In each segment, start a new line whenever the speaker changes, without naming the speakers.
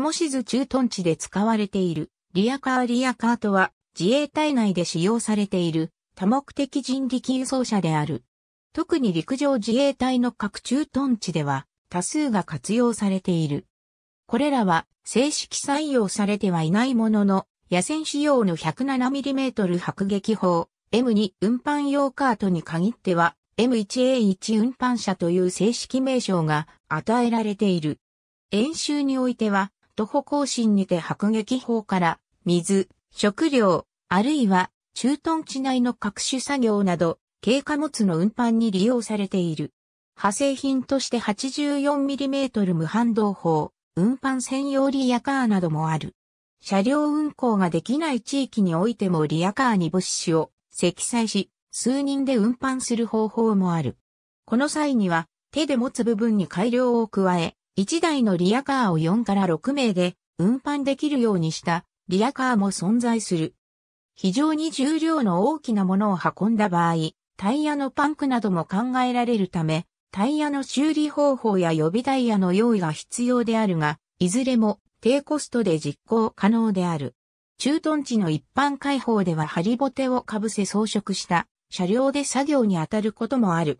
下志駐屯地で使われている、リアカーリアカーとは、自衛隊内で使用されている、多目的人力輸送車である。特に陸上自衛隊の各駐屯地では、多数が活用されている。これらは、正式採用されてはいないものの、野戦仕様の 107mm 迫撃砲、M2 運搬用カートに限っては、M1A1 運搬車という正式名称が与えられている。演習においては、徒歩行進にて迫撃砲から水、食料、あるいは駐屯地内の各種作業など、軽貨物の運搬に利用されている。派生品として 84mm 無反動砲、運搬専用リアカーなどもある。車両運行ができない地域においてもリアカーに物資を積載し、数人で運搬する方法もある。この際には手で持つ部分に改良を加え、1台のリアカーを4から6名で運搬できるようにしたリアカーも存在する。非常に重量の大きなものを運んだ場合、タイヤのパンクなども考えられるため、タイヤの修理方法や予備タイヤの用意が必要であるが、いずれも低コストで実行可能である。駐屯地の一般開放ではハリボテをかぶせ装飾した車両で作業に当たることもある。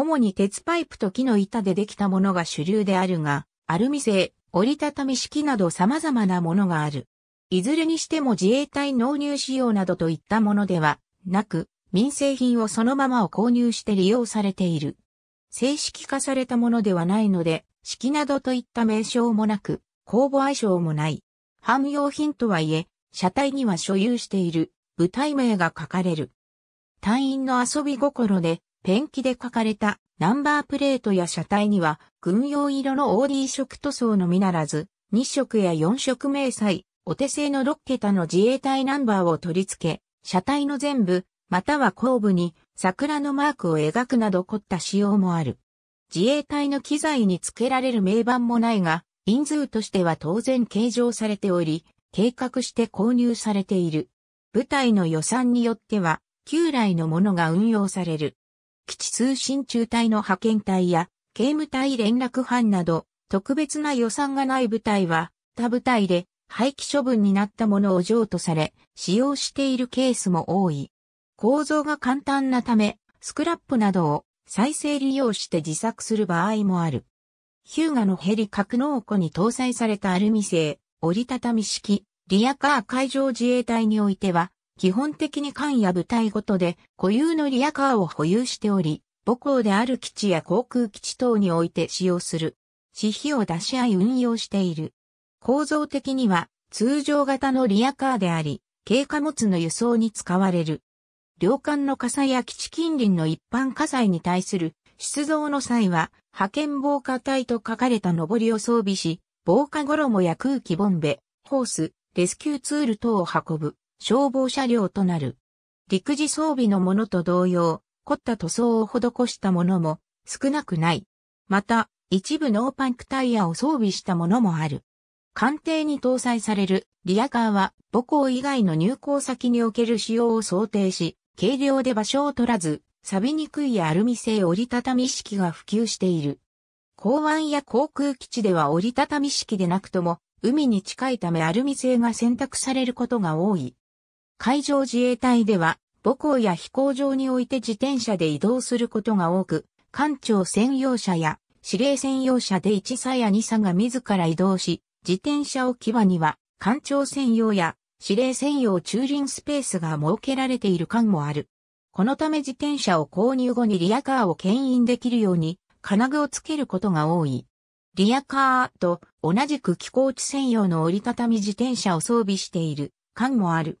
主に鉄パイプと木の板でできたものが主流であるが、アルミ製、折りたたみ式など様々なものがある。いずれにしても自衛隊納入仕様などといったものではなく、民生品をそのままを購入して利用されている。正式化されたものではないので、式などといった名称もなく、公募愛称もない。汎用品とはいえ、車体には所有している部隊名が書かれる。隊員の遊び心でペンキで書かれたナンバープレートや車体には軍用色の OD 色塗装のみならず、2色や4色迷彩、お手製の6桁の自衛隊ナンバーを取り付け、車体の全部、または後部に桜のマークを描くなど凝った仕様もある。自衛隊の機材に付けられる名板もないが、人数としては当然計上されており、計画して購入されている。部隊の予算によっては、旧来のものが運用される。基地通信中隊の派遣隊や、警務隊連絡班など、特別な予算がない部隊は、他部隊で廃棄処分になったものを譲渡され、使用しているケースも多い。構造が簡単なため、スクラップなどを再生利用して自作する場合もある。ヒューガのヘリ格納庫に搭載されたアルミ製、折りたたみ式、リアカー海上自衛隊においては、基本的に艦や部隊ごとで固有のリアカーを保有しており、母校である基地や航空基地等において使用する。私費を出し合い運用している。構造的には通常型のリアカーであり、軽貨物の輸送に使われる。領艦の火災や基地近隣の一般火災に対する出動の際は、派遣防火隊と書かれた上りを装備し、防火衣や空気ボンベ、ホース、レスキューツール等を運ぶ。消防車両となる。陸自装備のものと同様、凝った塗装を施したものも少なくない。また、一部ノーパンクタイヤを装備したものもある。艦艇に搭載されるリアカーは母港以外の入港先における使用を想定し、軽量で場所を取らず、錆びにくいアルミ製折りたたみ式が普及している。港湾や航空基地では折りたたみ式でなくとも、海に近いためアルミ製が選択されることが多い。海上自衛隊では、母校や飛行場において自転車で移動することが多く、艦長専用車や司令専用車で1差や2差が自ら移動し、自転車置き場には艦長専用や司令専用駐輪スペースが設けられている艦もある。このため自転車を購入後にリアカーを牽引できるように金具をつけることが多い。リアカーと同じく寄港地専用の折りたたみ自転車を装備している艦もある。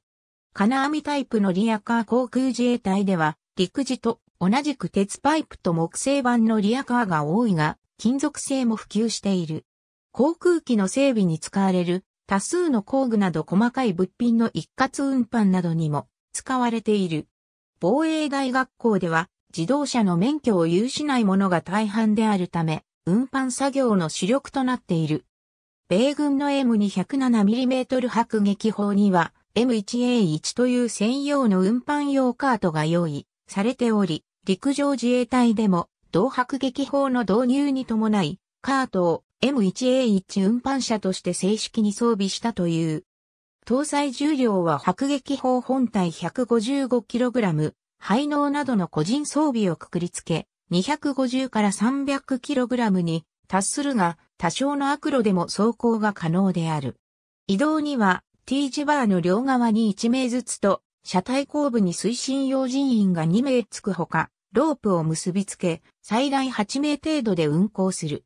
金網タイプのリアカー航空自衛隊では、陸自と同じく鉄パイプと木製板のリアカーが多いが、金属製も普及している。航空機の整備に使われる多数の工具など細かい物品の一括運搬などにも使われている。防衛大学校では自動車の免許を有しないものが大半であるため、運搬作業の主力となっている。米軍の M207mm 迫撃砲には、M1A1 という専用の運搬用カートが用意されており、陸上自衛隊でも、同迫撃砲の導入に伴い、カートを M1A1 運搬車として正式に装備したという。搭載重量は迫撃砲本体 155kg、配納などの個人装備をくくりつけ、250から 300kg に達するが、多少の悪路でも走行が可能である。移動には T 字バーの両側に1名ずつと、車体後部に推進用人員が2名つくほか、ロープを結びつけ、最大8名程度で運行する。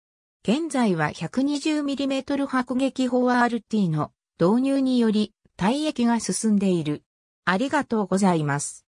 現在は 120mm 迫撃砲 RT の導入により、退役が進んでいる。ありがとうございます。